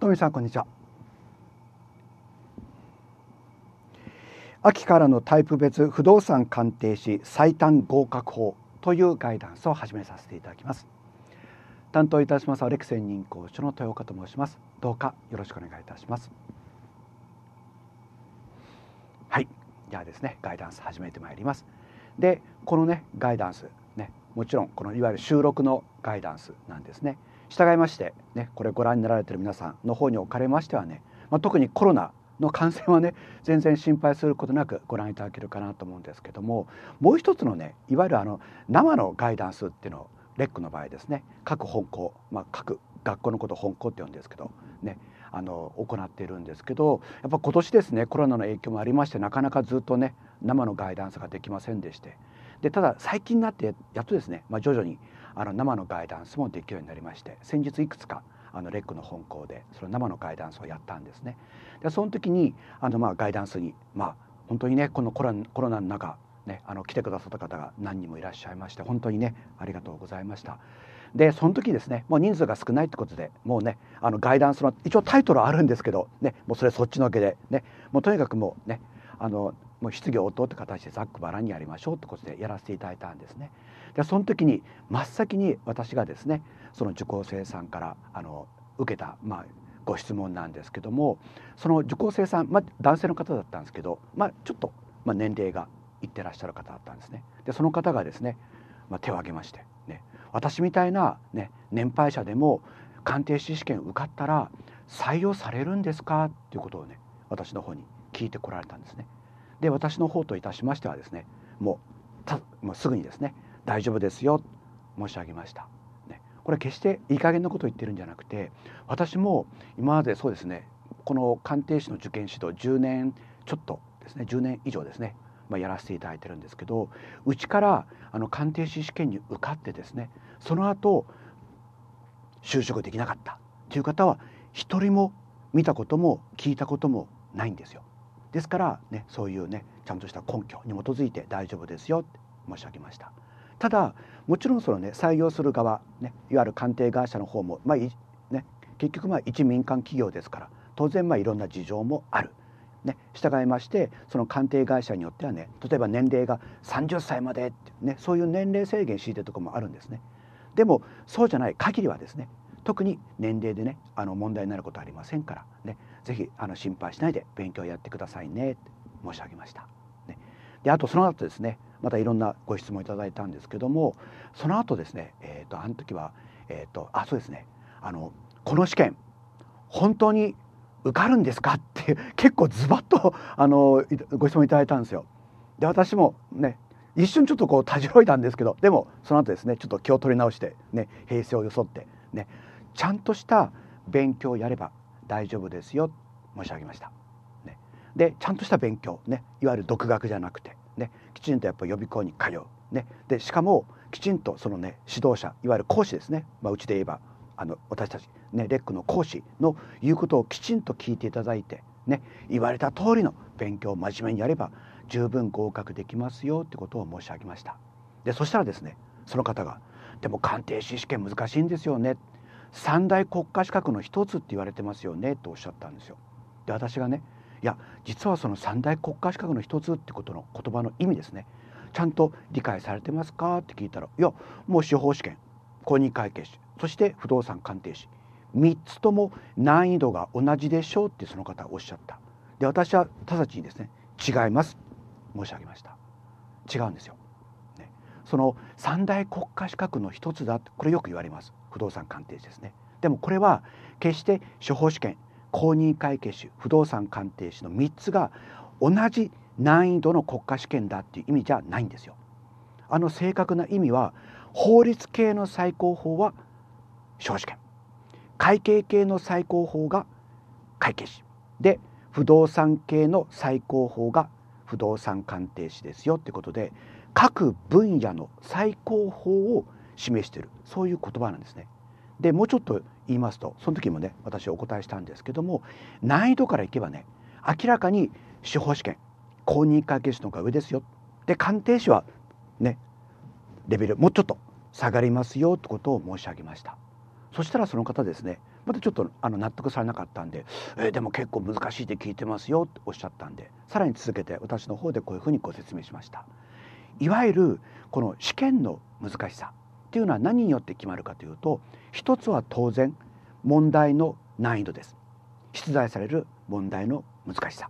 トミさんこんにちは秋からのタイプ別不動産鑑定士最短合格法というガイダンスを始めさせていただきます担当いたしますアレクセン認行所の豊岡と申しますどうかよろしくお願いいたしますはいじゃあですねガイダンス始めてまいりますでこのねガイダンスねもちろんこのいわゆる収録のガイダンスなんですね従いまして、ね、これご覧になられてる皆さんの方におかれましてはね、まあ、特にコロナの感染はね全然心配することなくご覧いただけるかなと思うんですけどももう一つのねいわゆるあの生のガイダンスっていうのをレックの場合ですね各本校、まあ、各学校のことを本校って呼んですけどねあの行っているんですけどやっぱ今年ですねコロナの影響もありましてなかなかずっとね生のガイダンスができませんでしてでただ最近になってやっとですね、まあ、徐々にあの生のガイダンスもできるようになりまして先日いくつかあのレックの本校でその生のガイダンスをやったんですね。でその時にあのまあガイダンスにまあ本当にねこのコロナコロナの中ね、あの来てくださった方が何人もいらっしゃいまして本当にねありがとうございましたでその時ですねもう人数が少ないってことでもうねあのガイダンスの一応タイトルはあるんですけど、ね、もうそれそっちのけで、ね、もうとにかくもうねあのもう質疑応答って形でざっくばらんにやりましょうってことでやらせていただいたんですね。でその時に真っ先に私がですねその受講生さんからあの受けた、まあ、ご質問なんですけどもその受講生さん、まあ、男性の方だったんですけど、まあ、ちょっと、まあ、年齢がいってらっしゃる方だったんですね。でその方がですね、まあ、手を挙げまして、ね、私みたいな、ね、年配者でも鑑定士試験受かったら採用されるんですかっていうことをね私の方に聞いてこられたんですね。で私の方といたしましてはですねもうもうすぐにですね大丈夫ですよ申し上げました、ね、これ決していい加減なことを言ってるんじゃなくて私も今までそうですねこの鑑定士の受験指導10年ちょっとですね10年以上ですね、まあ、やらせていただいてるんですけどうちからあの鑑定士試験に受かってですねその後就職できなかったという方は一人も見たことも聞いたこともないんですよ。ですから、ね、そういうねちゃんとした根拠に基づいて大丈夫ですよって申し上げました。ただもちろんそのね採用する側、ね、いわゆる鑑定会社の方も、まあね、結局まあ一民間企業ですから当然まあいろんな事情もある。ね、従いましてその鑑定会社によってはね例えば年齢が30歳までって、ね、そういう年齢制限敷いてるとこもあるんですね。でもそうじゃない限りはですね特に年齢でねあの問題になることありませんからね是非あの心配しないで勉強やってくださいねと申し上げました。ね、であとその後ですねまたいろんなご質問いただいたんですけどもその後ですねえー、とあの時はえー、とあそうですねあのこの試験本当に受かるんですかって結構ズバッとあのご質問いただいたんですよ。で私もね一瞬ちょっとこうたじろいたんですけどでもその後ですねちょっと気を取り直してね平成を装ってねちゃんとした勉強をやれば大丈夫ですよ申し上げました。ね、でちゃんとした勉強、ね、いわゆる独学じゃなくて、ね、きちんとやっぱ予備校に通う、ね、でしかもきちんとその、ね、指導者いわゆる講師ですね、まあ、うちで言えばあの私たち、ね、レックの講師の言うことをきちんと聞いていただいて、ね、言われた通りの勉強を真面目にやれば十分合格できますよってことを申し上げました。でそしたらですねその方が「でも鑑定士試験難しいんですよね」三大国家資格の一つって言われてますよねとおっしゃったんですよ。で私がねいや実はその三大国家資格の一つってことの言葉の意味ですねちゃんと理解されてますかって聞いたらいやもう司法試験公認会計士そして不動産鑑定士3つとも難易度が同じでしょうってその方おっしゃったで私は直ちにですね違います申し上げました違うんですよその三大国家資格の一つだこれよく言われます不動産鑑定士ですねでもこれは決して司法試験公認会計士不動産鑑定士の3つが同じ難易度の国家試験だっていう意味じゃないんですよあの正確な意味は法律系の最高法は司法試験会計系の最高法が会計士で不動産系の最高法が不動産鑑定士ですよってことで各分野の最高峰を示しているそういう言葉なんですね。でもうちょっと言いますとその時もね私お答えしたんですけども難易度からいけばね明らかに司法試験公認会計士の方が上ですよで鑑定士はねレベルもうちょっと下がりますよってことを申し上げましたそしたらその方ですねまたちょっとあの納得されなかったんで、えー、でも結構難しいって聞いてますよっておっしゃったんでさらに続けて私の方でこういうふうにご説明しました。いわゆるこの試験の難しさっていうのは何によって決まるかというと一つは当然問題の難易度です出題される問題の難しさ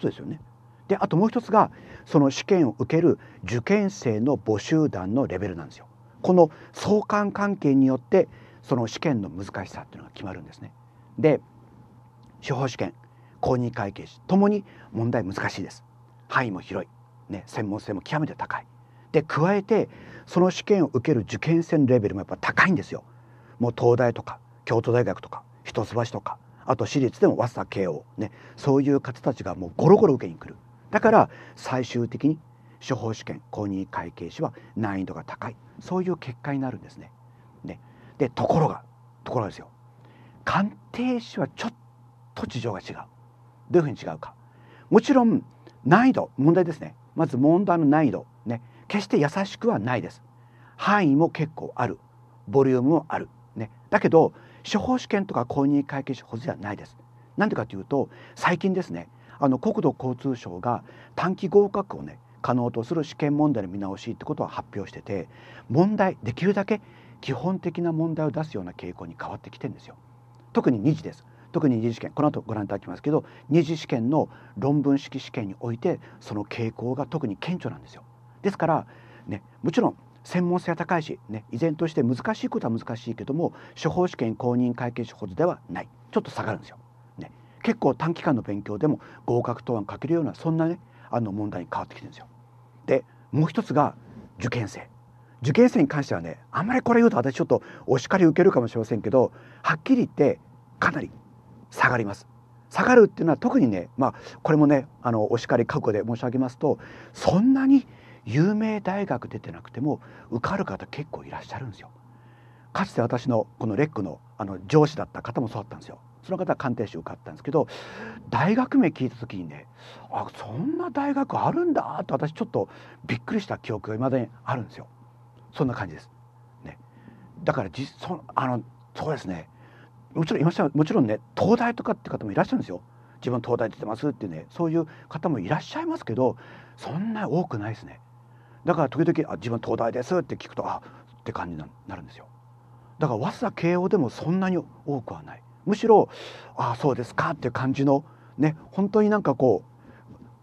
そうですよねであともう一つがその試験を受ける受験生の募集団のレベルなんですよこの相関関係によってその試験の難しさっていうのが決まるんですねで司法試験公認会計士ともに問題難しいです範囲も広いね、専門性も極めて高い。で加えてその試験を受ける受験生のレベルもやっぱ高いんですよ。もう東大とか京都大学とか一橋とかあと私立でも早稲田慶応ねそういう方たちがもうゴロゴロ受けに来るだから最終的に司法試験公認会計士は難易度が高いそういう結果になるんですね。ねでところがところがですよ鑑定士はちょっと事情が違うどういうふうに違うかもちろん難易度問題ですねまず問題の難易度ね決して優しくはないです範囲も結構あるボリュームもあるねだけど司法試験とか公認会計士補助ではないですなんでかというと最近ですねあの国土交通省が短期合格をね可能とする試験問題の見直しってことを発表してて問題できるだけ基本的な問題を出すような傾向に変わってきてるんですよ特に2次です特に二次試験この後ご覧いただきますけど二次試験の論文式試験においてその傾向が特に顕著なんですよ。ですから、ね、もちろん専門性は高いし、ね、依然として難しいことは難しいけども処方試験公認会計士ほどではないちょっと下がるんですよ。ね、結構短期間の勉強でも合格答案書けるようなそんなねあの問題に変わってきてるんですよ。でもう一つが受験生。受験生に関してはねあんまりこれ言うと私ちょっとお叱り受けるかもしれませんけどはっきり言ってかなり下がります。下がるっていうのは特にね、まあ、これもねあのお叱り覚悟で申し上げますとそんなに有名大学出てなくても受かる方結構いらっしゃるんですよ。かつて私のこのレックのあの上司だった方もそうだったんですよ。その方は鑑定士受かったんですけど大学名聞いた時にねあそんな大学あるんだと私ちょっとびっくりした記憶がいまだにあるんですよ。そんな感じです。ね、だからじそあのそうですねもちろんいましたもちろんね東大とかって方もいらっしゃるんですよ自分東大出てますってねそういう方もいらっしゃいますけどそんな多くないですねだから時々あ自分東大ですって聞くとあって感じになるんですよだから早稲田慶応でもそんなに多くはないむしろああそうですかっていう感じのね本当になんかこ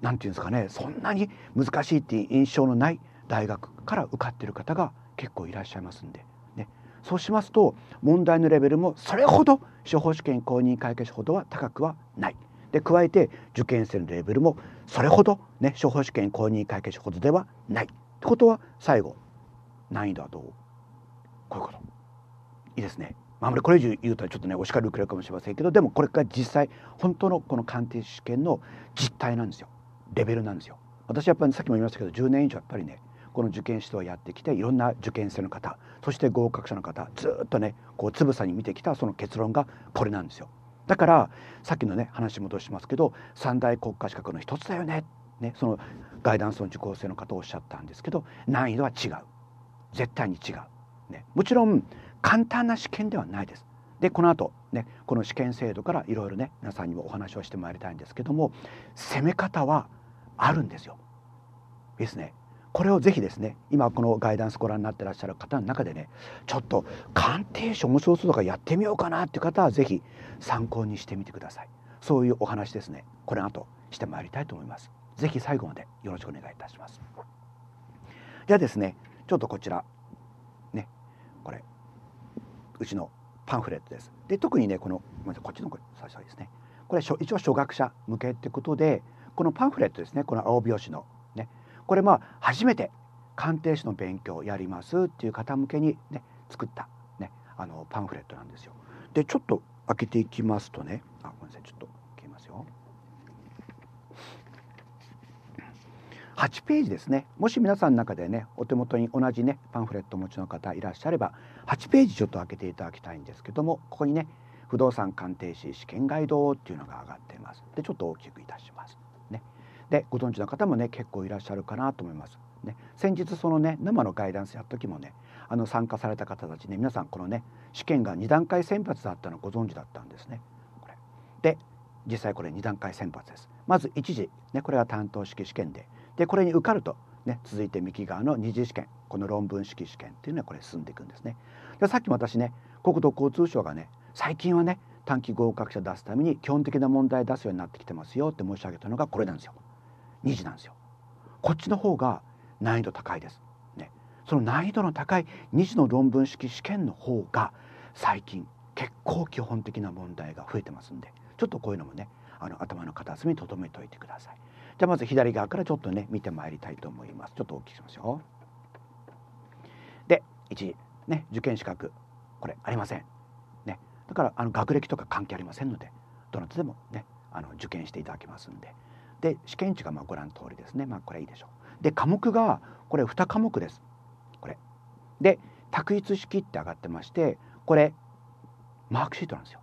うなんていうんですかねそんなに難しいっていう印象のない大学から受かってる方が結構いらっしゃいますんでそうしますと問題のレベルもそれほど司法試験公認会計士ほどは高くはない。で加えて受験生のレベルもそれほどね司法試験公認会計士ほどではない。ってことは最後難易度はどうこういうこと。いいですね。まあ、あまりこれ以上言うとちょっとねお叱り受けるかもしれませんけどでもこれが実際本当のこの鑑定試験の実態なんですよレベルなんですよ。私やっぱりさっきも言いましたけど10年以上やっぱりねこの受験指導をやってきていろんな受験生の方そして合格者の方ずっとねこうつぶさに見てきたその結論がこれなんですよ。だからさっきのね話戻しますけど三大国家資格の一つだよねねそのガイダンスの受講生の方おっしゃったんですけど難易度は違う絶対に違う、ね、もちろん簡単な試験ではないです。でこの後ねこの試験制度からいろいろね皆さんにもお話をしてまいりたいんですけども攻め方はあるんですよ。ですね。これをぜひですね今このガイダンスご覧になってらっしゃる方の中でねちょっと鑑定書面白そうとかやってみようかなっていう方はぜひ参考にしてみてくださいそういうお話ですねこれあとしてまいりたいと思いますぜひ最後までよろしくお願いいたしますではですねちょっとこちらねこれうちのパンフレットですで特にねこのこっちのこれ最初はですねこれ一応初学者向けってことでこのパンフレットですねこの青表紙のこれまあ初めて鑑定士の勉強をやりますっていう方向けにね作ったねあのパンフレットなんですよ。でちょっと開けていきますとねあごめんなさいちょっと消えますよ。8ページですねもし皆さんの中でねお手元に同じねパンフレットお持ちの方いらっしゃれば8ページちょっと開けていただきたいんですけどもここにね不動産鑑定士試験ガイドっていうのが上がっていますでちょっと大きくいたします。でご存知の方もね結構いらっしゃるかなと思います。ね、先日そのね生のガイダンスやった時もねあの参加された方たちね皆さんこのね試験が2段階選抜だったのご存知だったんですね。これで実際これ2段階選抜です。まず1次、ね、これは担当式試験ででこれに受かると、ね、続いて右側の2次試験この論文式試験っていうのはこれ進んでいくんですね。でさっきも私ね国土交通省がね最近はね短期合格者出すために基本的な問題出すようになってきてますよって申し上げたのがこれなんですよ。2時なんですよ。こっちの方が難易度高いです。ね、その難易度の高い2次の論文式試験の方が最近結構基本的な問題が増えてますんでちょっとこういうのもねあの頭の片隅に留めておいてください。じゃあまず左側からちょっとね見てまいりたいと思います。ちょっと大きくしますよ。で1ね受験資格これありません。ね、だからあの学歴とか関係ありませんのでどなたでもねあの受験していただけますんで。で試験値がまあご覧の通りですねまあこれいいでしょう。で科目がこれ2科目ですこれ。で択一式って上がってましてこれマークシートなんですよ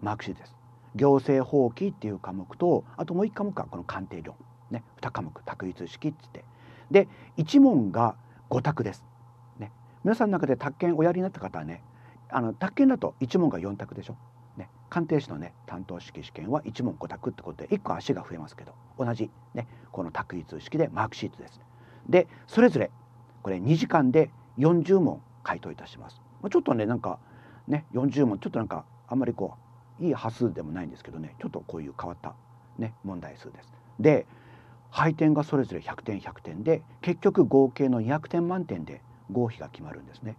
マークシートです。行政法規っていう科目とあともう1科目はこの鑑定量ね2科目択一式っつってで1問が5択です。ね、皆さんの中で宅建おやりになった方はねあの宅建だと1問が4択でしょ鑑定士のね担当式試験は一問五択ってことで1個足が増えますけど同じねこの択一式でマークシートです。でそれぞれこれ2時間で40問回答いたします。ちょっとねなんかね40問ちょっとなんかあんまりこういい端数でもないんですけどねちょっとこういう変わった、ね、問題数です。で配点がそれぞれ100点100点で結局合計の200点満点で合否が決まるんですね。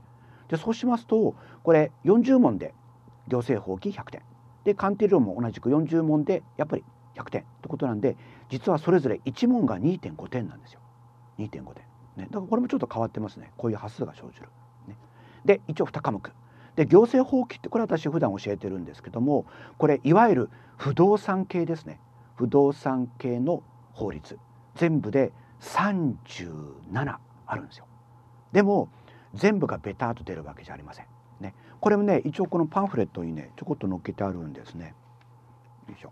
でそうしますとこれ40問で行政法規100点で鑑定量も同じく40問でやっぱり100点ってことなんで実はそれぞれ1問が2.5点なんですよ2.5点、ね、だからこれもちょっと変わってますねこういう発数が生じる、ね、で一応2科目で行政法規ってこれ私普段教えてるんですけどもこれいわゆる不動産系ですね不動産系の法律全部で37あるんですよでも全部がベターと出るわけじゃありませんこれもね一応このパンフレットにねちょこっと載っけてあるんですね。よいしょ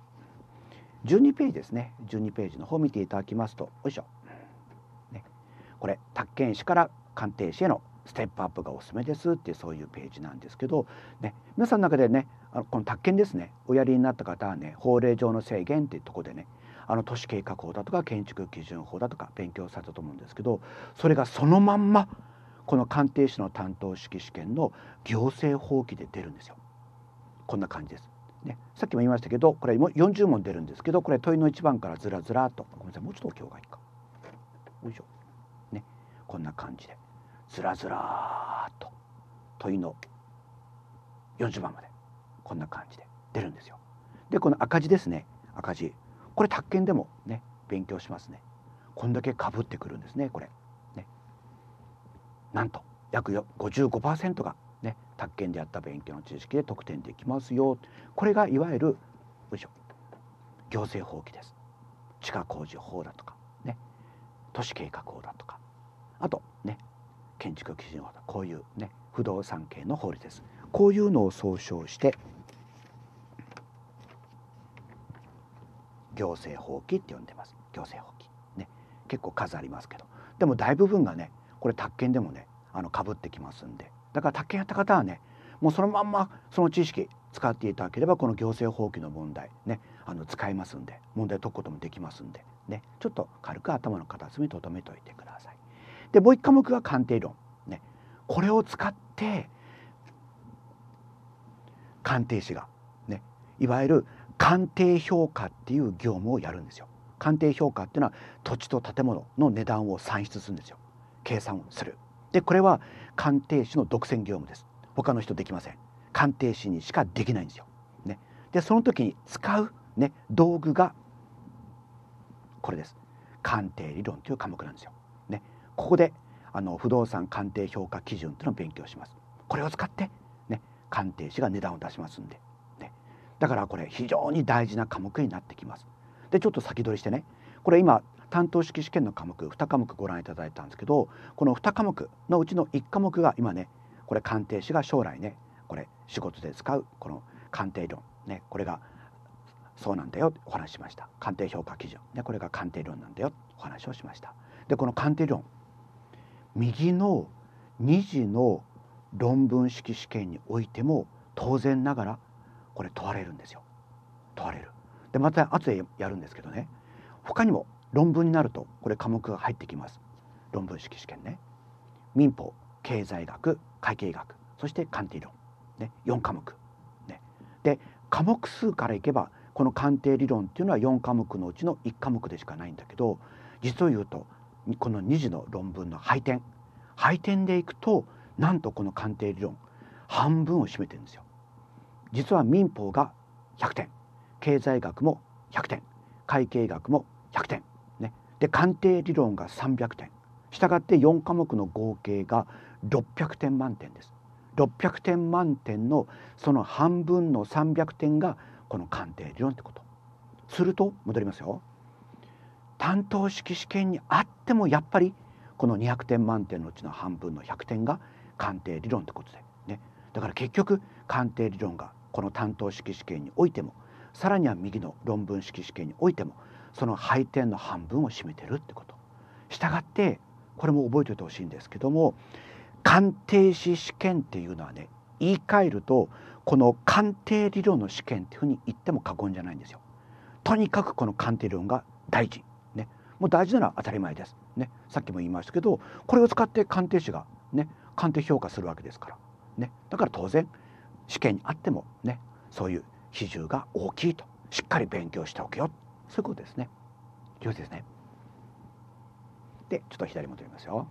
12ページですね12ページの方見ていただきますとよいしょ、ね、これ宅建士から鑑定士へのステップアップがおすすめですってそういうページなんですけど、ね、皆さんの中でねあのこの宅建ですねおやりになった方はね法令上の制限っていうとこでねあの都市計画法だとか建築基準法だとか勉強されたと思うんですけどそれがそのまんまこの鑑定士の担当式試験の行政法規で出るんですよこんな感じです。ね、さっきも言いましたけどこれも40問出るんですけどこれ問いの1番からずらずらとごめんなさいもうちょっと今日がいいかよいしょねこんな感じでずらずらと問いの40番までこんな感じで出るんですよ。でこの赤字ですね赤字これ宅建でもね勉強しますねこんだけかぶってくるんですねこれ。なんと約55%がね宅建でやった勉強の知識で得点できますよこれがいわゆる行政法規です地下工事法だとかね都市計画法だとかあとね建築基準法だこういうね不動産系の法律ですこういうのを総称して行政法規って呼んでます行政法規ね結構数ありますけどでも大部分がねこれ宅建でもねあの被ってきますんでだから宅建やった方はねもうそのまんまその知識使っていただければこの行政放棄の問題ねあの使えますんで問題解くこともできますんでねちょっと軽く頭の片隅に留めておいてください。でもう一科目が鑑定論、ね、これを使って鑑定士が、ね、いわゆる鑑定評価っていう業務をやるんですよ。鑑定評価っていうのは土地と建物の値段を算出するんですよ。計算をするでこれは鑑定士の独占業務です他の人できません鑑定士にしかできないんですよ、ね、でその時に使う、ね、道具がこれです鑑定理論という科目なんですよ、ね、ここであの不動産鑑定評価基準というのを勉強しますこれを使って、ね、鑑定士が値段を出しますんで、ね、だからこれ非常に大事な科目になってきますでちょっと先取りしてねこれ今担当式試験の科目2科目ご覧いただいたんですけどこの2科目のうちの1科目が今ねこれ鑑定士が将来ねこれ仕事で使うこの鑑定論ねこれがそうなんだよお話しました鑑定評価基準、ね、これが鑑定論なんだよお話をしましたでこの鑑定論右の2次の論文式試験においても当然ながらこれ問われるんですよ問われるでまた後でやるんですけどね他にも論文になるとこれ科目が入ってきます論文式試験ね民法経済学会計学そして鑑定論、ね、4科目、ね、で科目数からいけばこの鑑定理論っていうのは4科目のうちの1科目でしかないんだけど実を言うとこの2次の論文の配点配点でいくとなんとこの鑑定理論半分を占めてるんですよ。実は民法が100点経済学も100点会計学も100点で鑑定理論が300点したがって4科目の合計が600点満点です600点満点のその半分の300点がこの鑑定理論ってことすると戻りますよ担当式試験にあってもやっぱりこの200点満点のうちの半分の100点が鑑定理論ってことでねだから結局鑑定理論がこの担当式試験においてもさらには右の論文式試験においてもその配点の半分を占めてるってこと。したがってこれも覚えておいてほしいんですけども鑑定士試験っていうのはね言い換えるとこの鑑定理論の試験っていうふうに言っても過言じゃないんですよ。とにかくこの鑑定理論が大事。ね、もう大事なのは当たり前です。ね、さっきも言いましたけどこれを使って鑑定士が、ね、鑑定評価するわけですから、ね、だから当然試験にあっても、ね、そういう比重が大きいとしっかり勉強しておけよすぐですね上手ですねでちょっと左戻りますよ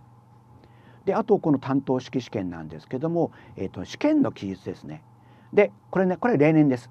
であとこの担当式試験なんですけども、えーと、と試験の記述ですねでこれねこれ例年です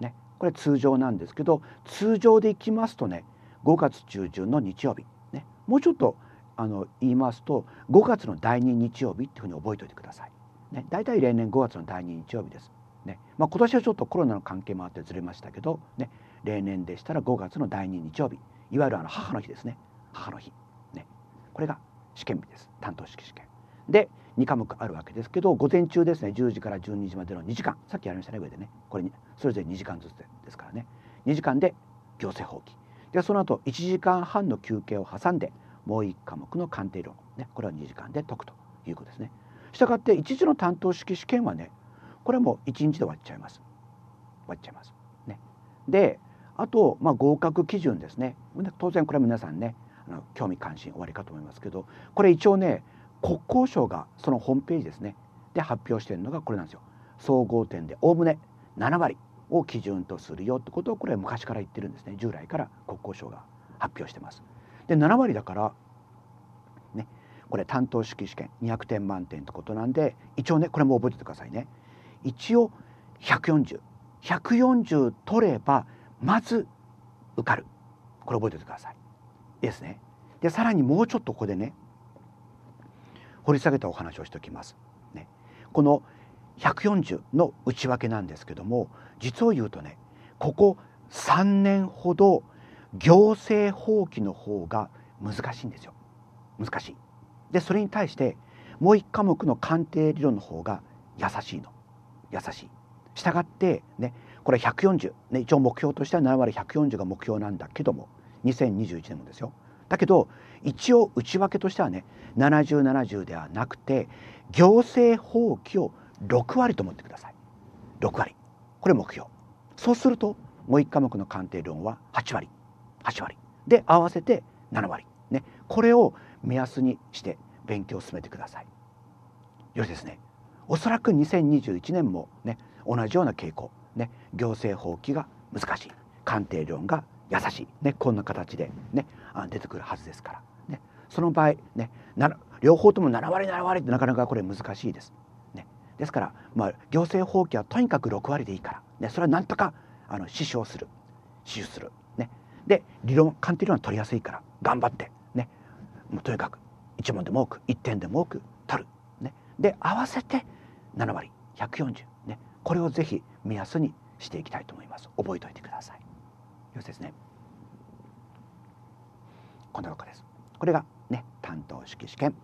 ねこれ通常なんですけど通常でいきますとね5月中旬の日曜日ねもうちょっとあの言いますと5月の第2日曜日っていうふうに覚えておいてください。ね、大体例年5月の第2日曜日です。ねまあ、今年はちょっとコロナの関係もあってずれましたけど、ね、例年でしたら5月の第2日曜日いわゆるあの母の日ですね母の日、ね、これが試験日です担当式試験で2科目あるわけですけど午前中ですね10時から12時までの2時間さっきやりましたね上でねこれにそれぞれ2時間ずつですからね2時間で行政放棄でその後1時間半の休憩を挟んでもう1科目の鑑定論、ね、これを2時間で解くということですね。したがって1時の担当式試験はねこれはもう1日で終わっちゃいます。終わっちゃいます。ね、であと、まあ、合格基準ですね当然これは皆さんねあの興味関心おありかと思いますけどこれ一応ね国交省がそのホームページですねで発表しているのがこれなんですよ総合点でおおむね7割を基準とするよってことをこれは昔から言ってるんですね従来から国交省が発表してます。で7割だからねこれ担当式試験200点満点ってことなんで一応ねこれも覚えててくださいね一応140140 140取ればまず受かるこれ覚えておいてくださいですねでさらにもうちょっとここでね掘り下げたお話をしておきます、ね、この140の内訳なんですけども実を言うとねここ3年ほど行政放棄の方が難しいんですよ難しいでそれに対してもう1科目の鑑定理論の方が優しいの優しいしたがってねこれ140、ね、一応目標としては7割140が目標なんだけども2021年もですよだけど一応内訳としてはね7070ではなくて行政放棄を6割と思ってください6割これ目標そうするともう1科目の鑑定論は8割8割で合わせて7割ねこれを目安にして勉強を進めてくださいよしですねおそらく2021年もね同じような傾向ね、行政法規が難しい鑑定論が優しい、ね、こんな形で、ね、あ出てくるはずですから、ね、その場合、ね、な両方とも7割7割ってなかなかこれ難しいです。ね、ですから、まあ、行政法規はとにかく6割でいいから、ね、それはなんとかあの死守する支守する。ね、で理論鑑定論は取りやすいから頑張って、ね、もうとにかく1問でも多く1点でも多く取る。ね、で合わせて7割140。これをぜひ目安にしていきたいと思います覚えておいてくださいよですねこんなの中ですこれがね担当式試験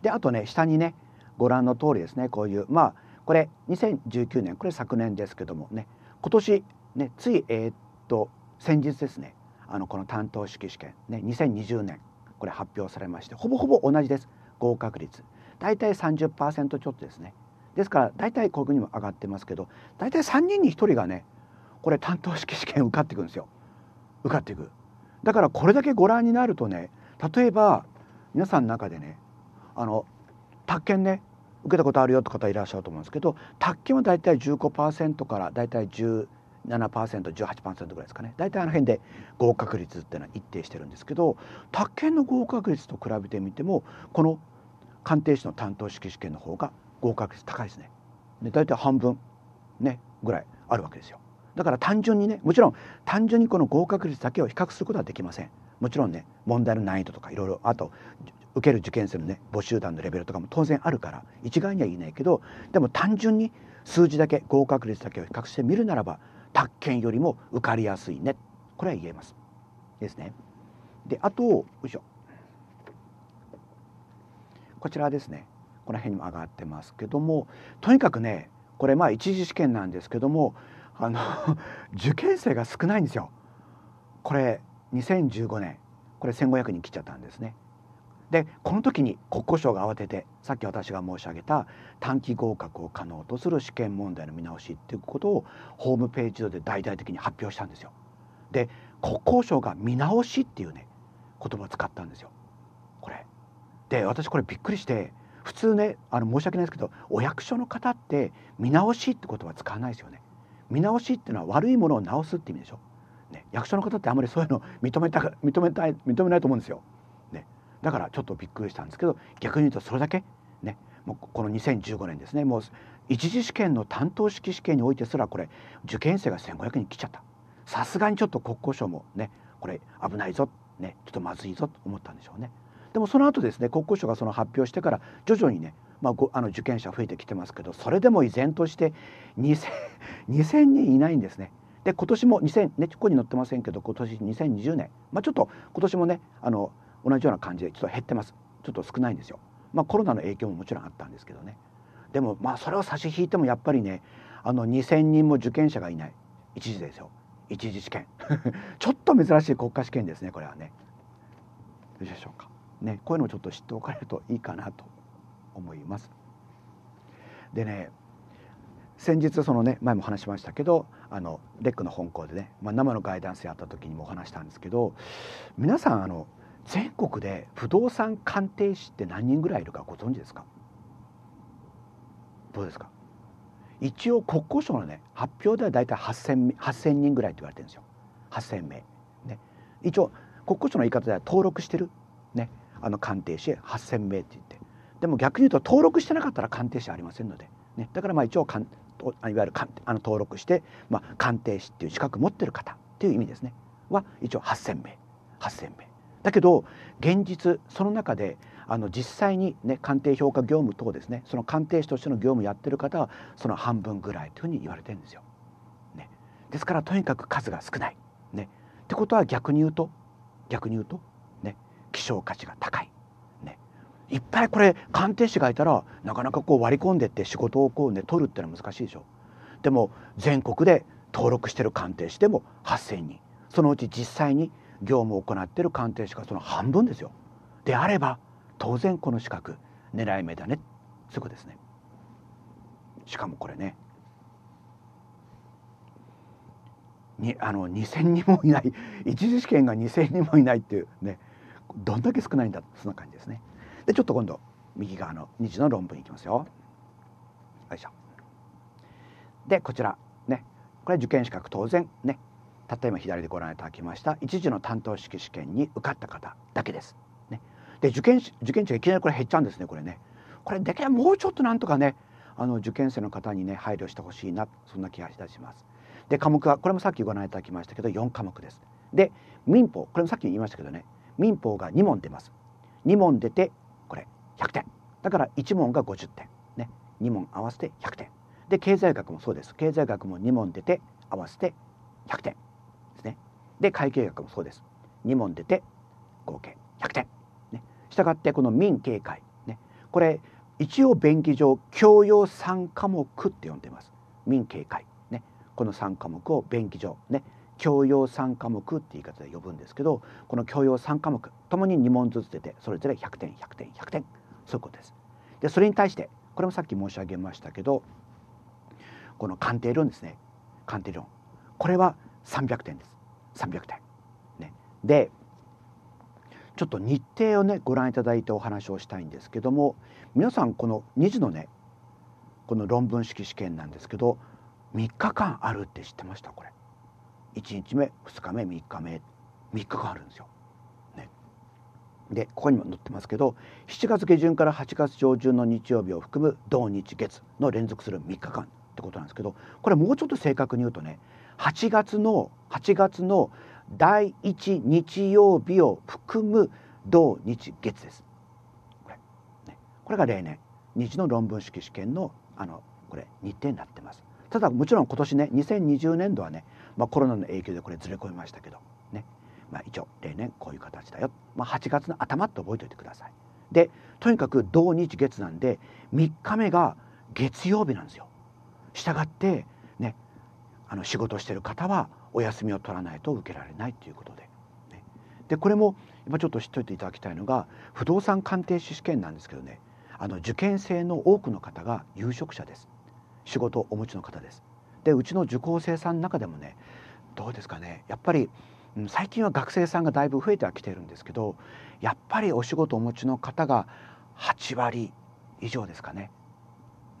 であとね下にねご覧の通りですねこういうまあこれ2019年これ昨年ですけどもね今年ねついえー、っと先日ですねあのこの担当式試験ね2020年これ発表されましてほぼほぼ同じです合格率大体30%ちょっとですねですから大体国にも上がってますけど大体3人に1人がねこれ担当式試験受かっていくんですよ受かっていくだからこれだけご覧になるとね例えば皆さんの中でねあの宅建ね受けたことあるよって方いらっしゃると思うんですけど宅建は大体15%から大体10 7%18% ぐらいですかね大体あの辺で合格率っていうのは一定してるんですけど宅建の合格率と比べてみてもこの鑑定士の担当式試験の方が合格率高いですねで大体半分ねぐらいあるわけですよだから単純にねもちろん単純にこの合格率だけを比較することはできませんもちろんね問題の難易度とかいろいろあと受ける受験生のね募集団のレベルとかも当然あるから一概には言えないけどでも単純に数字だけ合格率だけを比較してみるならば宅建よりも受かりやすいねこれは言えますですねであとよいしょこちらですねこの辺にも上がってますけどもとにかくねこれまあ一次試験なんですけどもあの 受験生が少ないんですよ。これ2015年これ1500人来ちゃったんですね。でこの時に国交省が慌ててさっき私が申し上げた短期合格を可能とする試験問題の見直しっていうことをホームページ上で大々的に発表したんですよ。で国交省が見直しっていうね言葉を使ったんですよこれ。で私これびっくりして普通ねあの申し訳ないですけどお役所の方って見直しって言葉使わないですよね見直しっていうのは悪いものを直すって意味でしょ、ね、役所の方ってあんまりそういうの認めた認めたい認めないと思うんですよ、ね、だからちょっとびっくりしたんですけど逆に言うとそれだけねもうこの2015年ですねもう一次試験の担当式試験においてすらこれ受験生が1,500人来ちゃったさすがにちょっと国交省もねこれ危ないぞねちょっとまずいぞと思ったんでしょうね。でもその後ですね国交省がその発表してから徐々にね、まあ、あの受験者増えてきてますけどそれでも依然として 2000, 2000 人いないんですね。で今年も2000ねここに載ってませんけど今年2020年、まあ、ちょっと今年もねあの同じような感じでちょっと減ってますちょっと少ないんですよ。まあ、コロナの影響ももちろんあったんですけどねでもまあそれを差し引いてもやっぱりねあの2,000人も受験者がいない一時ですよ一時試験 ちょっと珍しい国家試験ですねこれはね。よいしょうか。ね、こういうのをちょっと知っておかれるといいかなと思います。でね先日そのね前も話しましたけどあのレックの本校でね、まあ、生のガイダンスやった時にもお話したんですけど皆さんあの全国で不動産鑑定士って何人ぐらいいるかご存知ですかどうですか一応国交省のね発表では大体 8,000, 8,000人ぐらいって言われてるんですよ8,000名。ね、一応国交省の言い方では登録してるあの鑑定士8,000名って言ってでも逆に言うと登録してなかったら鑑定士ありませんので、ね、だからまあ一応かんいわゆるあの登録して、まあ、鑑定士っていう資格持ってる方っていう意味ですねは一応8,000名8,000名。だけど現実その中であの実際に、ね、鑑定評価業務等ですねその鑑定士としての業務やってる方はその半分ぐらいというふうに言われてるんですよ。ね、ですからとにかく数が少ない。ね、ってことは逆に言うと逆に言うと希少価値が高い。ね、いっぱいこれ鑑定士がいたらなかなかこう割り込んでって仕事をこうね取るってのは難しいでしょ。でも全国で登録してる鑑定士でも8,000人そのうち実際に業務を行ってる鑑定士がその半分ですよ。であれば当然この資格狙い目だねそこですね。しかもこれねにあの2,000人もいない一次試験が2,000人もいないっていうねどんだけ少ないんだそんな感じですね。でちょっと今度右側の2次の論文いきますよ。よいしょ。でこちらねこれ受験資格当然ねたった今左でご覧いただきました一次の担当式試験に受かった方だけです。ね、で受験受験中がいきなりこれ減っちゃうんですねこれね。これできればもうちょっとなんとかねあの受験生の方にね配慮してほしいなそんな気がいたします。で科目はこれもさっきご覧いただきましたけど4科目です。で民法これもさっき言いましたけどね民法が2問出ます2問出てこれ100点だから1問が50点、ね、2問合わせて100点で経済学もそうです経済学も2問出て合わせて100点ですねで会計学もそうです2問出て合計100点、ね、したがってこの民警会、ね、これ一応便宜上教養3科目って呼んでます民警会、ね、この3科目を便宜上ね教養3科目って言い方で呼ぶんですけどこの教養3科目ともに2問ずつ出てそれぞれ100点100点100点そういうことです。でそれに対してこれもさっき申し上げましたけどこの鑑定論ですね鑑定論これは300点です300点。ね、でちょっと日程をねご覧いただいてお話をしたいんですけども皆さんこの2次のねこの論文式試験なんですけど3日間あるって知ってましたこれ1日目2日目3日目3日間あるんですよ。ね、でここにも載ってますけど7月下旬から8月上旬の日曜日を含む同日月の連続する3日間ってことなんですけどこれもうちょっと正確に言うとね8月の8月の第1日曜日を含む同日月です。これ,、ね、これが例年日の論文式試験のあのこれ日程になってます。ただもちろん今年ね2020年度はね、まあ、コロナの影響でこれずれ込みましたけどね、まあ、一応例年こういう形だよ、まあ、8月の頭って覚えておいてください。でとにかく土日月なんで3日目が月曜日なんですよ。したがってねあの仕事してる方はお休みを取らないと受けられないということで、ね、でこれも今ちょっと知っておいていただきたいのが不動産鑑定士試験なんですけどねあの受験生の多くの方が有職者です。仕事をお持ちの方です。でうちの受講生さんの中でもねどうですかねやっぱり最近は学生さんがだいぶ増えてはきてるんですけどやっぱりお仕事をお持ちの方が8割以上ですかね、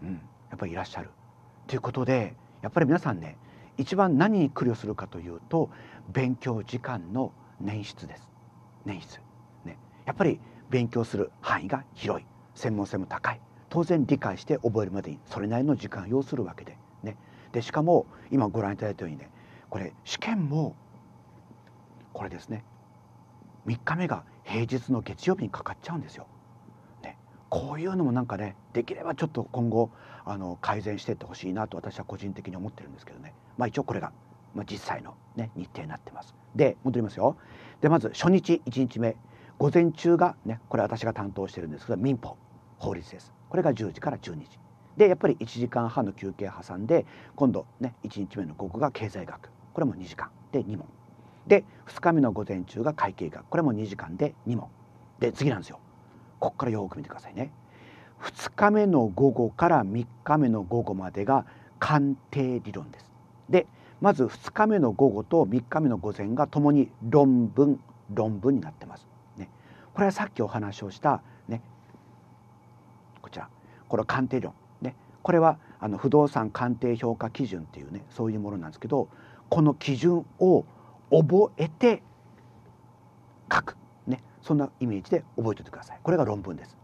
うん、やっぱりいらっしゃる。ということでやっぱり皆さんね一番何に苦慮するかというと勉強時間の捻出です。捻出。ね、やっぱり勉強する範囲が広い専門性も高い当然理解して覚えるまでにそれなりの時間を要するわけで,、ね、でしかも今ご覧いただいたようにねこれ試験もこれですね3日目が平日の月曜日にかかっちゃうんですよ。ね、こういうのもなんかねできればちょっと今後あの改善していってほしいなと私は個人的に思ってるんですけどね、まあ、一応これが、まあ、実際の、ね、日程になってます。で戻りますよ。でまず初日1日目午前中がねこれ私が担当してるんですけど民法法律ですこれが10時から12時でやっぱり1時間半の休憩挟んで今度ね1日目の午後が経済学これも2時間で2問で2日目の午前中が会計学これも2時間で2問で次なんですよここからよく見てくださいね2日目の午後から3日目の午後までが鑑定理論ですでまず2日目の午後と3日目の午前がともに論文論文になってます、ね、これはさっきお話をしたこれは鑑定論、ね、これはあの不動産鑑定評価基準っていうねそういうものなんですけどこの基準を覚えて書く、ね、そんなイメージで覚えておいてくださいこれが論文です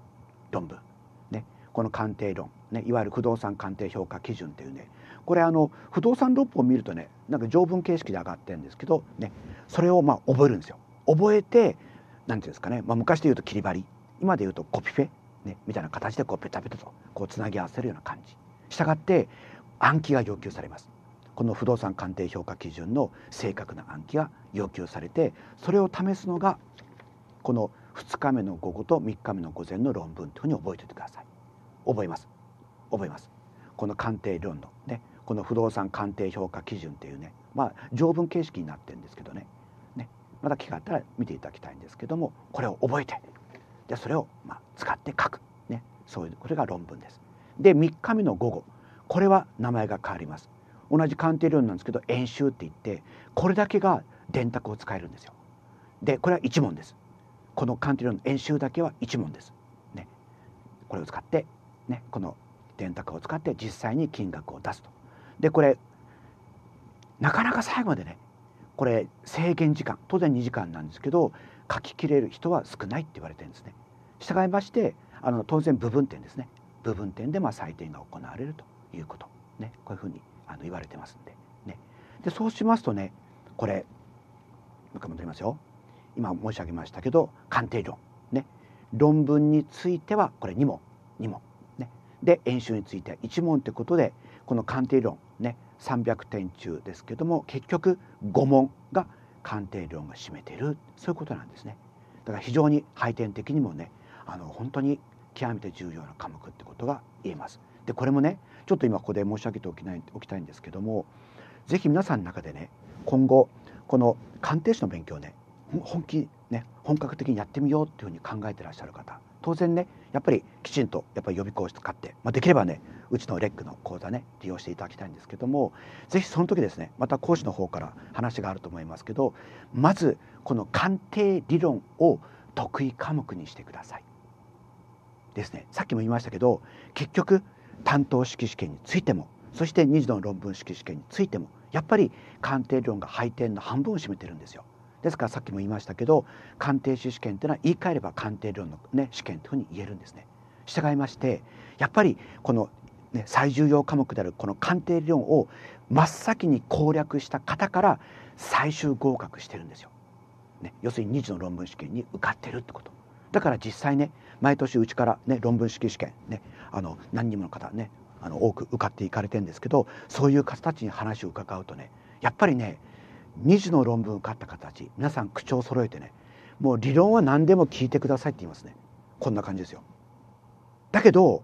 論文、ね、この鑑定論、ね、いわゆる不動産鑑定評価基準っていうねこれあの不動産論法を見るとねなんか条文形式で上がってるんですけど、ね、それをまあ覚えるんですよ覚えて何ていうんですかね、まあ、昔で言うと切り張り今で言うとコピペね、みたいな形でこうペタペタとこうつなぎ合わせるような感じしたがって暗記が要求されますこの不動産鑑定評価基準の正確な暗記が要求されてそれを試すのがこの2日目の午後と3日目の午前の論文というふうに覚えておいてください覚えます覚えますこの鑑定論のねこの不動産鑑定評価基準っていうねまあ条文形式になってるんですけどねねまた機会あったら見ていただきたいんですけどもこれを覚えてでそれをまあ使って書く、ね、そういうこれが論文です。で3日目の午後これは名前が変わります。同じ鑑定理論なんですけど演習って言ってこれだけが電卓を使えるんですよ。でこれは1問です。この鑑定論の演習だけは1問です。ね、これを使って、ね、この電卓を使って実際に金額を出すと。でこれなかなか最後までねこれ制限時間当然2時間なんですけど書ききれる人は少ないって言われてるんですね。従いましてあの当然部分点ですね部分点でまあ採点が行われるということ、ね、こういうふうにあの言われてますんで,、ね、でそうしますとねこれもう一回戻りますよ今申し上げましたけど鑑定論ね論文についてはこれ2問2問、ね、で演習については1問ってことでこの鑑定論ね300点中ですけども結局5問が鑑定量が占めているそういうことなんですね。だから非常に配点的にもねあの本当に極めて重要な科目ってことが言えます。でこれもねちょっと今ここで申し上げておきないおきたいんですけども是非皆さんの中でね今後この鑑定士の勉強ね本気ね本格的にやってみようっていうふうに考えてらっしゃる方当然ねやっぱりきちんとやっぱり予備校と使って、まあ、できればねうちのレックの講座ね利用していただきたいんですけども是非その時ですねまた講師の方から話があると思いますけどまずこの鑑定理論を得意科目にしてください。ですねさっきも言いましたけど結局担当式試験についてもそして2次の論文式試験についてもやっぱり鑑定理論が配点の半分を占めてるんですよ。ですからさっきも言いましたけど鑑定士試験というのは言い換えれば鑑定論の、ね、試験というふうに言えるんですね。従いましてやっぱりこの、ね、最重要科目であるこの鑑定理論を真っ先に攻略した方から最終合格してるんですよ。ね、要するに2次の論文試験に受かってるってこと。だから実際ね毎年うちから、ね、論文式試験、ね、あの何人もの方ねあの多く受かっていかれてるんですけどそういう方たちに話を伺うとねやっぱりね2次の論文を買った方たち皆さん口調を揃えてねもう理論は何でも聞いてくださいって言いますねこんな感じですよ。だけど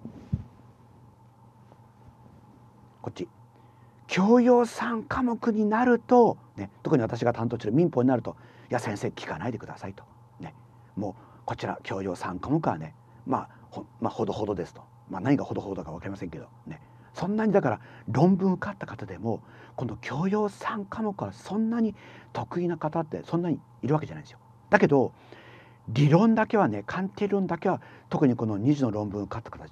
こっち教養3科目になると、ね、特に私が担当してる民法になると「いや先生聞かないでくださいと」ね、もうこちら教養3科目はね、まあ、ほまあほどほどですと、まあ、何がほどほどか分かりませんけどねそんなにだから論文受かった方でもこの教養3科目はそんなに得意な方ってそんなにいるわけじゃないんですよ。だけど理論だけはね鑑定論だけは特にこの2次の論文受かった方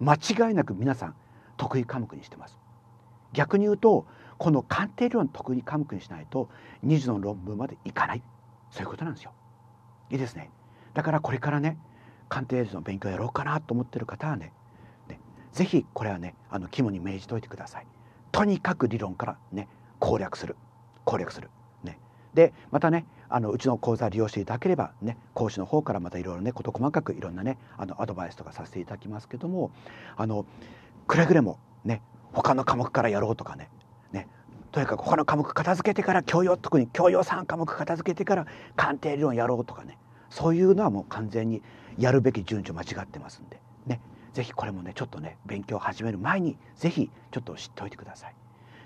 間違いなく皆さん得意科目にしてます。逆に言うとこの鑑定論得意科目にしないと2次の論文までいかないそういうことなんですよ。いいですね。だからこれからね鑑定図の勉強やろうかなと思ってる方はねぜひこれはねあの肝に銘じておいてくださいとにかく理論からね攻略する攻略するねでまたねあのうちの講座利用していただければね講師の方からまたいろいろね事細かくいろんなねあのアドバイスとかさせていただきますけどもあのくれぐれもね他の科目からやろうとかねねとにかく他の科目片付けてから教養特に教養3科目片付けてから鑑定理論やろうとかねそういうのはもう完全にやるべき順序間違ってますんでねぜひこれもねちょっとね勉強を始める前にぜひちょっと知っておいてください。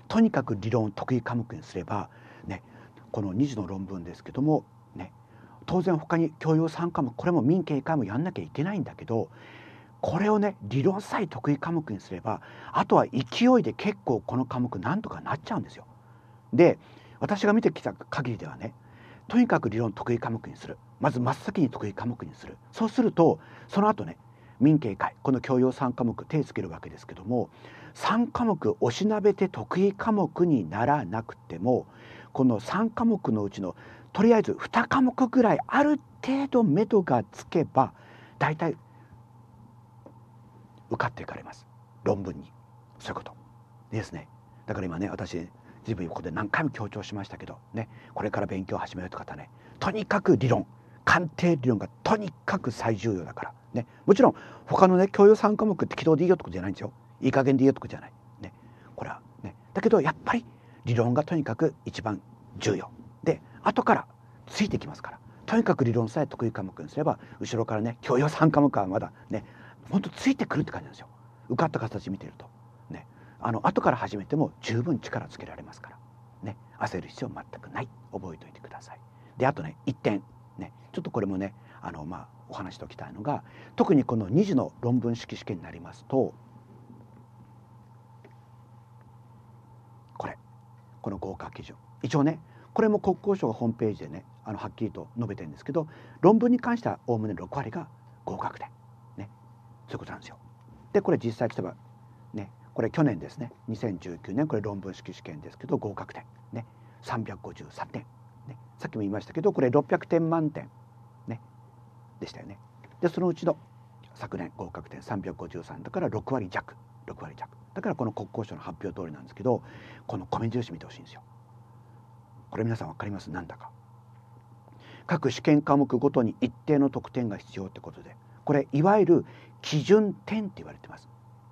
とにかく理論得意科目にすれば、ね、この2次の論文ですけども、ね、当然他に教養3科目これも民1科もやんなきゃいけないんだけどこれをね理論さえ得意科目にすればあとは勢いで結構この科目なんとかなっちゃうんですよ。で私が見てきた限りではねとにかく理論得意科目にするまず真っ先に得意科目にするそうするとその後ね民警会この教養3科目手をつけるわけですけども3科目おしなべて得意科目にならなくてもこの3科目のうちのとりあえず2科目ぐらいある程度目処がつけば大体受かっていかれます論文にそういうことですねだから今ね私自分ここで何回も強調しましたけどねこれから勉強を始めるって方ねとにかく理論鑑定理論がとにかく最重要だからね、もちろん他のね共養3科目って軌道でいいよってことじゃないんですよいい加減でいいよってことじゃない、ね、これはねだけどやっぱり理論がとにかく一番重要で後からついてきますからとにかく理論さえ得意科目にすれば後ろからね教養3科目はまだねほんとついてくるって感じなんですよ受かった形見てるとねあの後から始めても十分力つけられますからね焦る必要全くない覚えておいてくださいであとね1点ねちょっとこれもねあの、まあ、お話しておきたいのが特にこの2次の論文式試験になりますとこれこの合格基準一応ねこれも国交省がホームページでねあのはっきりと述べてるんですけど論文に関してはおおむね6割が合格点ねそういうことなんですよ。でこれ実際来てばねこれ去年ですね2019年これ論文式試験ですけど合格点ね353点、ね、さっきも言いましたけどこれ600点満点でしたよね。でそのうちの昨年合格点353だから6割弱6割弱だからこの国交省の発表通りなんですけどこの米印見てほしいんですよ。これ皆さん分かりますなんだか。各試験科目ごとに一定の得点が必要ってことでこれいわゆる基準点って言われてます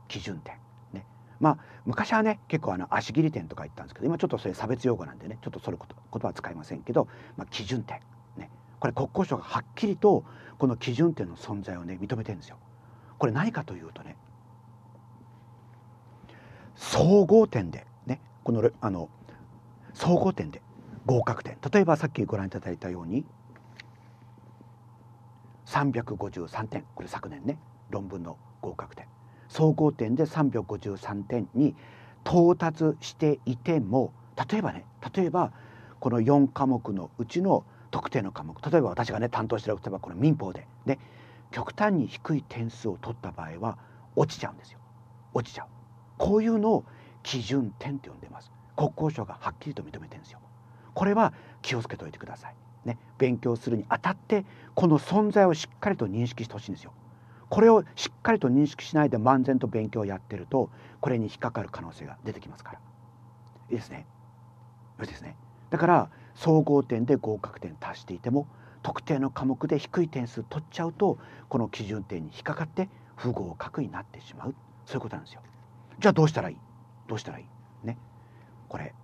基準点。ね、まあ昔はね結構あの足切り点とか言ったんですけど今ちょっとそれ差別用語なんでねちょっとそれ言葉は使いませんけど、まあ、基準点これ国交省がはっきりとこの基準点の存在をね認めてるんですよ。これ何かというとね総合点でねこのあの総合点で合格点例えばさっきご覧いただいたように353点これ昨年ね論文の合格点総合点で353点に到達していても例えばね例えばこの4科目のうちの特定の科目例えば私がね担当してる例えばこの民法でね極端に低い点数を取った場合は落ちちゃうんですよ落ちちゃうこういうのを基準点って呼んでます国交省がはっきりと認めてるんですよこれは気をつけておいてくださいね勉強するにあたってこの存在をしっかりと認識してほしいんですよこれをしっかりと認識しないで漫然と勉強をやってるとこれに引っかかる可能性が出てきますからいいですねよいですねだから総合点で合格点足していても特定の科目で低い点数取っちゃうとこの基準点に引っかかって不合格になってしまうそういうことなんですよ。じゃあどうしたらいいどうしたらいいねこれ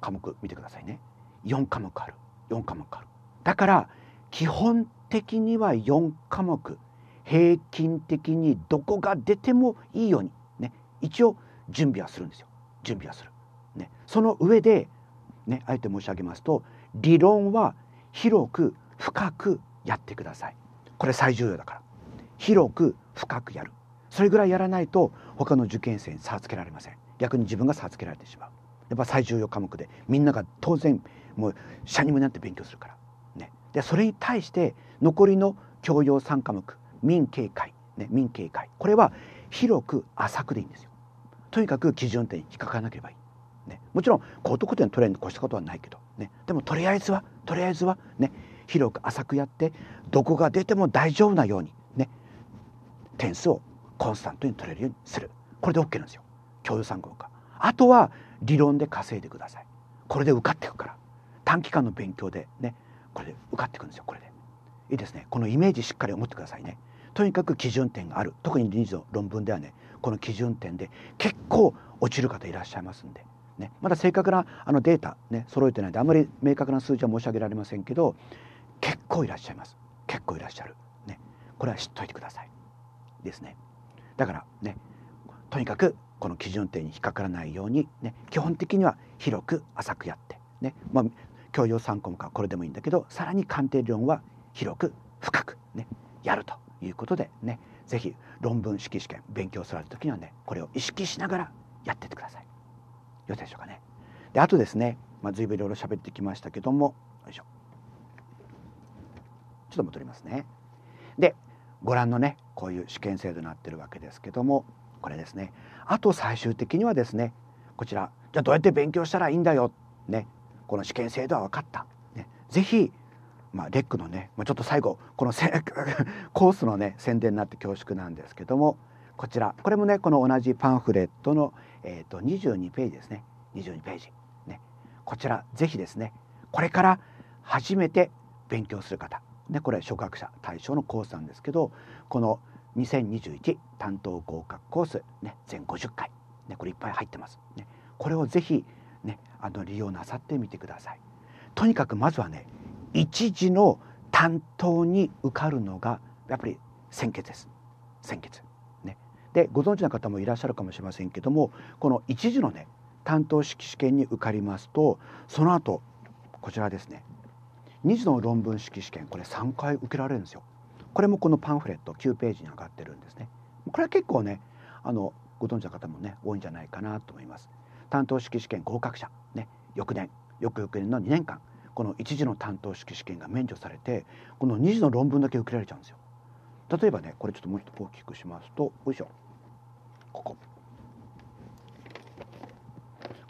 科目見てくださいね4科目ある4科目あるだから基本的には4科目平均的にどこが出てもいいようにね一応準備はするんですよ準備はする。ね、その上でね、あえて申し上げますと理論は広く深くやってくださいこれ最重要だから広く深くやるそれぐらいやらないと他の受験生に差をつけられません逆に自分が差をつけられてしまうやっぱ最重要科目でみんなが当然もう社にもなって勉強するから、ね、でそれに対して残りの教養3科目民警戒、ね、民警戒これは広く浅くでいいんですよとにかく基準点に引っかからなければいいね、もちろん高得点取れるに越したことはないけど、ね、でもとりあえずはとりあえずは、ね、広く浅くやってどこが出ても大丈夫なように、ね、点数をコンスタントに取れるようにするこれで OK なんですよ共有参考かあとは理論で稼いでくださいこれで受かっていくから短期間の勉強でねこれで受かっていくんですよこれでいいですねこのイメージしっかり思ってくださいねとにかく基準点がある特に臨時の論文ではねこの基準点で結構落ちる方いらっしゃいますんでね、まだ正確なあのデータ、ね、揃えてないんであんまり明確な数字は申し上げられませんけど結構いらっしゃいます結構いらっしゃる、ね、これは知っといてくださいですねだからねとにかくこの基準点に引っかからないように、ね、基本的には広く浅くやって、ねまあ、教養参考もかこれでもいいんだけどさらに鑑定論は広く深く、ね、やるということでね是非論文式試験勉強する時にはねこれを意識しながらやっててください。よろしいでしょうかね。であとですね、まあ、随分いろいろ喋ってきましたけどもよいしょちょっと戻りますね。でご覧のねこういう試験制度になってるわけですけどもこれですねあと最終的にはですねこちらじゃあどうやって勉強したらいいんだよ、ね、この試験制度は分かった。ね、ぜひまあ、レックのね、まあ、ちょっと最後この コースのね宣伝になって恐縮なんですけどもこちらこれもねこの同じパンフレットの、えーと、22ページですね22ページ、ね、こちら是非ですねこれから初めて勉強する方、ね、これ初学者対象のコースなんですけどこの2021担当合格コース、ね、全50回、ね、これいっぱい入ってます。ね、これをぜひ、ね、あの利用なさってみてください。とにかくまずはね一時の担当に受かるのがやっぱり先決です先決。でご存知の方もいらっしゃるかもしれませんけどもこの一次のね担当式試験に受かりますとその後こちらですね2次の論文式試験これ3回受けられるんですよ。これもこのパンフレット9ページに上がってるんですね。これは結構ねあのご存知の方もね多いんじゃないかなと思います。担当式試験合格者ね翌年翌々年の2年間この一次の担当式試験が免除されてこの2次の論文だけ受けられちゃうんですよ。例えばねこれちょっともう一度大きくしますとよいしょここ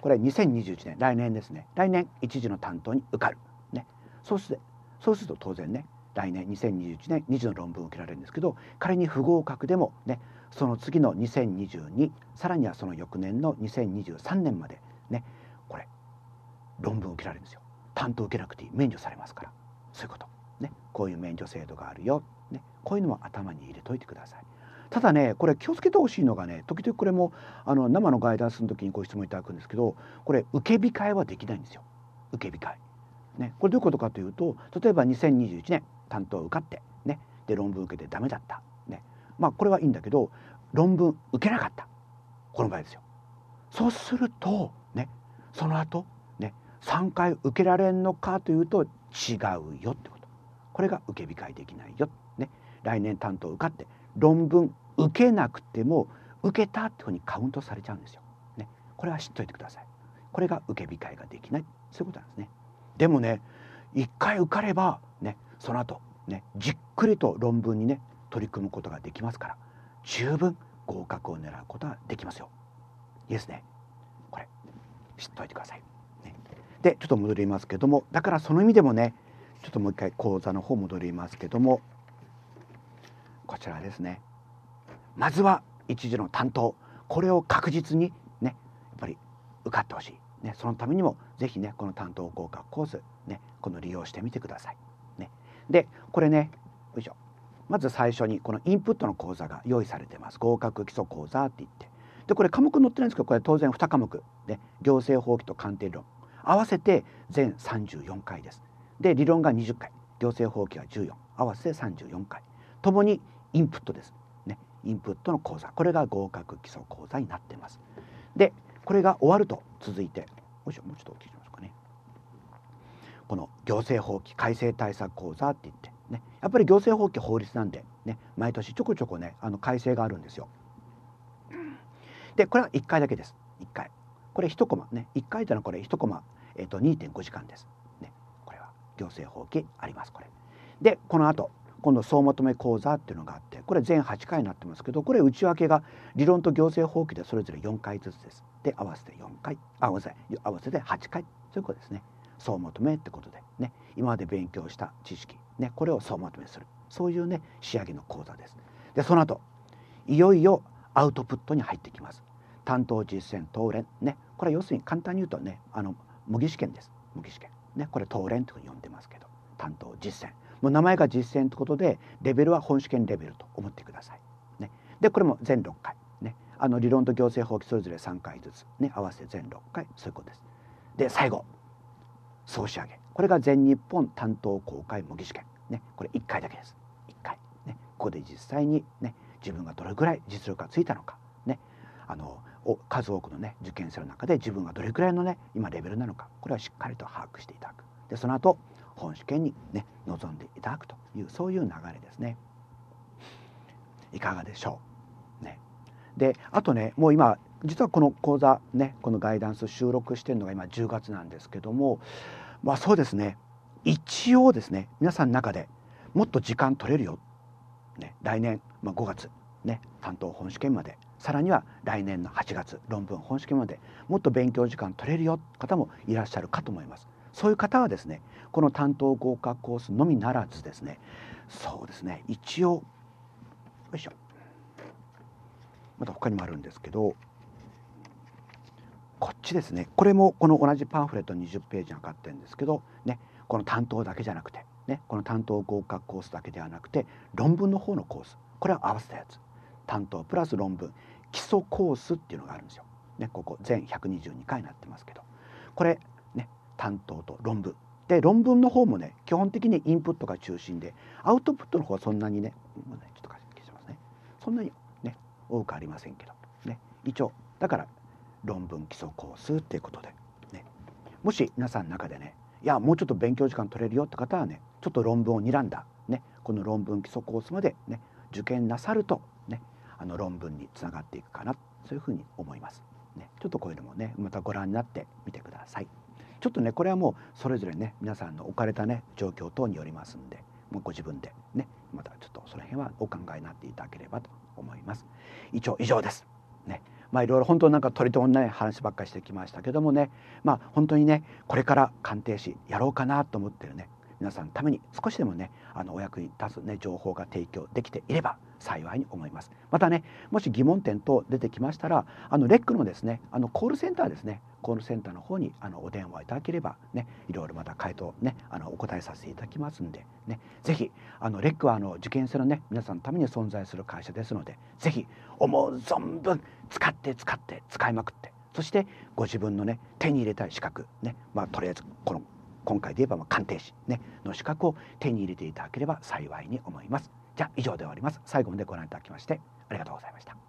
これ2021年来年ですね来年一次の担当に受かる、ね、そうするそうすると当然ね来年2021年2次の論文を受けられるんですけど仮に不合格でもねその次の2022さらにはその翌年の2023年までねこれ論文を受けられるんですよ担当受けなくていい免除されますからそういうことねこういう免除制度があるよ、ね、こういうのも頭に入れといてください。ただねこれ気をつけてほしいのがね時々これもあの生のガイダンスの時にご質問いただくんですけどこれ受け控えはできないんですよ受け控え。ね、これどういうことかというと例えば2021年担当受かって、ね、で論文受けてダメだった、ね、まあこれはいいんだけど論文受けなかったこの場合ですよ。そうするとねその後ね3回受けられんのかというと違うよってことこれが受け控えできないよ、ね、来年担当受かって論文受けなくても受けたってふうにカウントされちゃうんですよ。ね、これは知っておいてください。これが受け控えができないそういうことなんですね。でもね一回受かればねその後ねじっくりと論文にね取り組むことができますから十分合格を狙うことができますよ。いいですね。これ知っておいてください。ね、でちょっと戻りますけどもだからその意味でもねちょっともう一回講座の方戻りますけどもこちらですねまずは一時の担当これを確実にねやっぱり受かってほしい、ね、そのためにも是非ねこの担当合格コース、ね、この利用してみてください。ね、でこれねよいしょまず最初にこのインプットの講座が用意されてます合格基礎講座って言ってでこれ科目載ってないんですけどこれ当然2科目で行政法規と鑑定論合わせて全34回ですで理論が20回行政法規が14合わせて34回ともにインプットです。ね、インプットの講座これが合格基礎講座になってます。でこれが終わると続いてもうちょっと大きくしますかねこの行政法規改正対策講座って言って、ね、やっぱり行政法規法律なんで、ね、毎年ちょこちょこねあの改正があるんですよ。でこれは1回だけです1回。これ1コマね1回というのはこれ1コマ、えっと2.5時間です。ね、これは行政法規ありますこれ。でこの後今度総まとめ講座っていうのがあってこれ全8回になってますけどこれ内訳が理論と行政法規でそれぞれ4回ずつです。で合わせて4回あごめんなさい合わせて8回そういうことですね。総まとめってことでね今まで勉強した知識、ね、これを総まとめするそういうね仕上げの講座です。でその後いよいよアウトプットに入ってきます。担当実践当連ねこれは要するに簡単に言うとねあの模擬試験です模擬試験ねこれ当連と呼んでますけど担当実践もう名前が実践ということでレベルは本試験レベルと思ってください。ね、でこれも全6回、ね、あの理論と行政法規それぞれ3回ずつ、ね、合わせて全6回そういうことです。で最後総仕上げこれが全日本担当公開模擬試験、ね、これ1回だけです。1回、ね、ここで実際に、ね、自分がどれぐらい実力がついたのか、ね、あの数多くの、ね、受験生の中で自分がどれくらいの、ね、今レベルなのかこれはしっかりと把握していただく。でその後本試験にね臨んでいただくというそういう流れですね。いかがでしょう、ね、であとねもう今実はこの講座ねこのガイダンス収録してるのが今10月なんですけどもまあそうですね一応ですね皆さんの中でもっと時間取れるよ、ね、来年、まあ、5月、ね、担当本試験までさらには来年の8月論文本試験までもっと勉強時間取れるよ方もいらっしゃるかと思います。そういう方はですねこの担当合格コースのみならずですねそうですね一応よいしょまた他にもあるんですけどこっちですねこれもこの同じパンフレット20ページに上がってるんですけどねこの担当だけじゃなくてねこの担当合格コースだけではなくて論文の方のコースこれを合わせたやつ担当プラス論文基礎コースっていうのがあるんですよ。ね、ここ全122回になってますけどこれ担当と論文で論文の方もね基本的にインプットが中心でアウトプットの方はそんなにねちょっと消しますねそんなにね多くありませんけどね一応だから論文基礎コースっていうことで、ね、もし皆さんの中でねいやもうちょっと勉強時間取れるよって方はねちょっと論文を睨んだ、ね、この論文基礎コースまで、ね、受験なさると、ね、あの論文につながっていくかなそういうふうに思います。ね、ちょっとこういうのもねまたご覧になってみてください。ちょっとねこれはもうそれぞれね皆さんの置かれたね状況等によりますんでもうご自分でねまたちょっとその辺はお考えになっていただければと思います。一応以上です。ね、まあいろいろ本当なんか取り留めない話ばっかりしてきましたけどもね、まあ本当にねこれから鑑定士やろうかなと思ってるね皆さんのために少しでもねあのお役に立つね情報が提供できていれば幸いに思いますまたねもし疑問点等出てきましたらあのレックのですねあのコールセンターですねコールセンターの方にあのお電話いただければねいろいろまた回答ねあのお答えさせていただきますんでね是非あのレックはあの受験生のね皆さんのために存在する会社ですので是非思う存分使って使って使いまくってそしてご自分のね手に入れたい資格ねまあとりあえずこの今回で言えばま鑑定士、ね、の資格を手に入れていただければ幸いに思います。じゃあ以上で終わります。最後までご覧いただきましてありがとうございました。